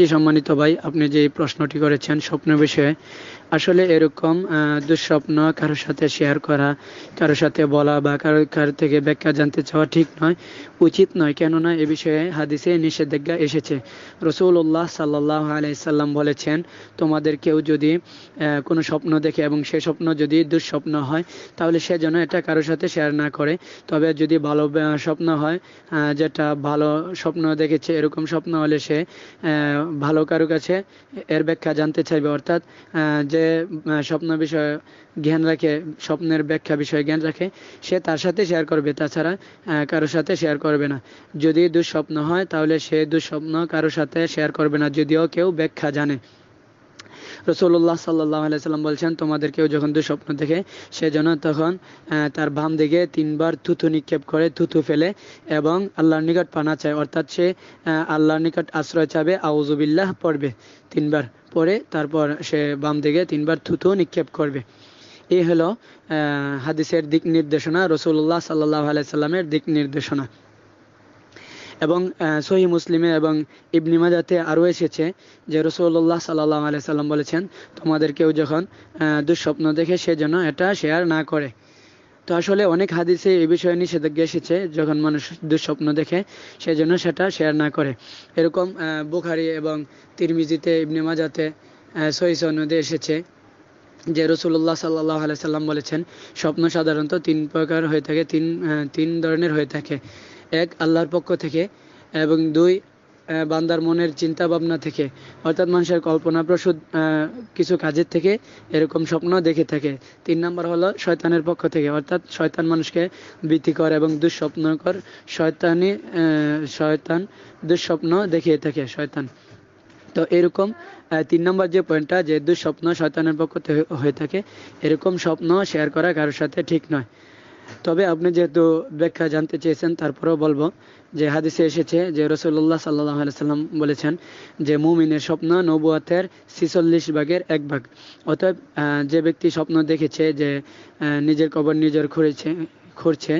জি সম্মানিত ভাই আপনি যে প্রশ্নটি করেছেন স্বপ্ন বিষয়ে আসলে এরকম দুঃস্বপ্ন কারোর সাথে শেয়ার করা কারোর সাথে বলা বা কারো কারোর থেকে ব্যাখ্যা জানতে চাওয়া ঠিক নয় উচিত নয় কেননা এ বিষয়ে হাদিসে নিষেধাজ্ঞা এসেছে রসুল্লাহ সাল্লাহ আলাইসাল্লাম বলেছেন তোমাদের কেউ যদি কোনো স্বপ্ন দেখে এবং সে স্বপ্ন যদি দুঃস্বপ্ন হয় তাহলে সে যেন এটা কারোর সাথে শেয়ার না করে তবে যদি ভালো স্বপ্ন হয় যেটা ভালো স্বপ্ন দেখেছে এরকম স্বপ্ন হলে সে ভালো কারো কাছে এর ব্যাখ্যা জানতে চাইবে অর্থাৎ যে স্বপ্ন বিষয়ে জ্ঞান রাখে স্বপ্নের ব্যাখ্যা বিষয়ে জ্ঞান রাখে সে তার সাথে শেয়ার করবে তাছাড়া কারো সাথে শেয়ার করবে না যদি দুঃস্বপ্ন হয় তাহলে সে দুঃস্বপ্ন কারো সাথে শেয়ার করবে না যদিও কেউ ব্যাখ্যা জানে রসুল্লাহ সাল্লাহ আলাইসাল্লাম বলছেন তোমাদের কেউ যখন দুঃস্বপ্ন দেখে সে যেন তখন তার বাম দিকে তিনবার থুথু নিক্ষেপ করে থুথু ফেলে এবং আল্লাহর নিকট পানা চায় অর্থাৎ সে আল্লাহর নিকট আশ্রয় চাবে আউজুবিল্লাহ পড়বে তিনবার পরে তারপর সে বাম দিকে তিনবার থুথু নিক্ষেপ করবে এই হলো হাদিসের দিক নির্দেশনা রসুল্লাহ সাল্লাহ আলাইসাল্লামের দিক নির্দেশনা এবং সহি মুসলিমে এবং ইবনি মাজাতে আরও এসেছে যে রসুল্লাহ সাল্লাহ আলি সাল্লাম বলেছেন তোমাদের কেউ যখন দুঃস্বপ্ন দেখে সে যেন এটা শেয়ার না করে তো আসলে অনেক হাদিসে এই বিষয়ে নিষেধাজ্ঞা এসেছে যখন মানুষ দুঃস্বপ্ন দেখে সেজন্য সেটা শেয়ার না করে এরকম বুখারি এবং তিরমিজিতে ইবনে মাজাতে সহি সনদে এসেছে যে রসুল্লাহ সাল্লাহ আলাইসাল্লাম বলেছেন স্বপ্ন সাধারণত তিন প্রকার হয়ে থাকে তিন তিন ধরনের হয়ে থাকে এক আল্লাহর পক্ষ থেকে এবং দুই বান্দার মনের চিন্তা ভাবনা থেকে অর্থাৎ মানুষের কল্পনা কল্পনাপ্রসূত কিছু কাজের থেকে এরকম স্বপ্ন দেখে থাকে তিন নাম্বার হলো শয়তানের পক্ষ থেকে অর্থাৎ শয়তান মানুষকে ভীতিকর এবং দুঃস্বপ্নকর শয়তানি শয়তান দুঃস্বপ্ন দেখিয়ে থাকে শয়তান তো এরকম তিন নম্বর যে পয়েন্টটা যে দুঃস্বপ্ন শয়তানের পক্ষ হয়ে থাকে এরকম স্বপ্ন শেয়ার করা কারোর সাথে ঠিক নয় তবে আপনি যেহেতু ব্যাখ্যা জানতে চেয়েছেন তারপরেও বলবো যে হাদিসে এসেছে যে রসুল্লাহ সাল্লাহ সাল্লাম বলেছেন যে মুমিনের স্বপ্ন নবুয়াতের ছিচল্লিশ ভাগের এক ভাগ অতএব যে ব্যক্তি স্বপ্ন দেখেছে যে নিজের কবর নিজের খুঁড়েছে খুঁড়ছে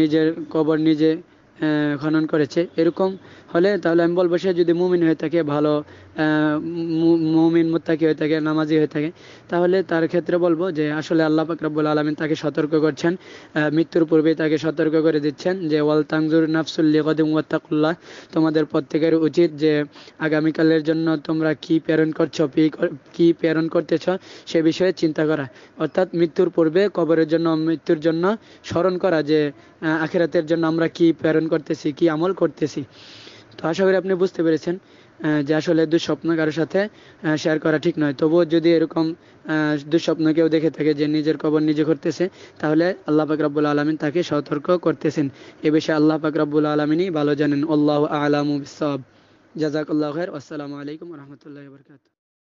নিজের কবর নিজে খনন করেছে এরকম হলে তাহলে আমি বলবো সে যদি মুমিন হয়ে থাকে ভালো মুমিন মোত্তাকি হয়ে থাকে নামাজি হয়ে থাকে তাহলে তার ক্ষেত্রে বলবো যে আসলে আল্লাহ পাকরাবুল আলমিন তাকে সতর্ক করছেন মৃত্যুর পূর্বেই তাকে সতর্ক করে দিচ্ছেন যে ওয়াল তাংজুর নাফসুল্লি কদিম ওয়াত্তাকুল্লাহ তোমাদের প্রত্যেকের উচিত যে আগামীকালের জন্য তোমরা কি প্রেরণ করছো কি প্রেরণ করতেছ সে বিষয়ে চিন্তা করা অর্থাৎ মৃত্যুর পূর্বে কবরের জন্য মৃত্যুর জন্য স্মরণ করা যে আখেরাতের জন্য আমরা কি প্রেরণ করতেছি কি আমল করতেছি তো আশা করি আপনি বুঝতে পেরেছেন যে আসলে দুঃস্বপ্ন কারোর সাথে শেয়ার করা ঠিক নয় তবুও যদি এরকম দুঃস্বপ্ন কেউ দেখে থাকে যে নিজের কবর নিজে করতেছে তাহলে আল্লাহ পাকরাবুল আলমিন তাকে সতর্ক করতেছেন এ বিষয়ে আল্লাহ পাকরাবুল আলমিনই ভালো জানেন আল্লাহ আলামু বিসব জাজাকুল্লাহ আসসালামু আলাইকুম রহমতুল্লাহ বরকাত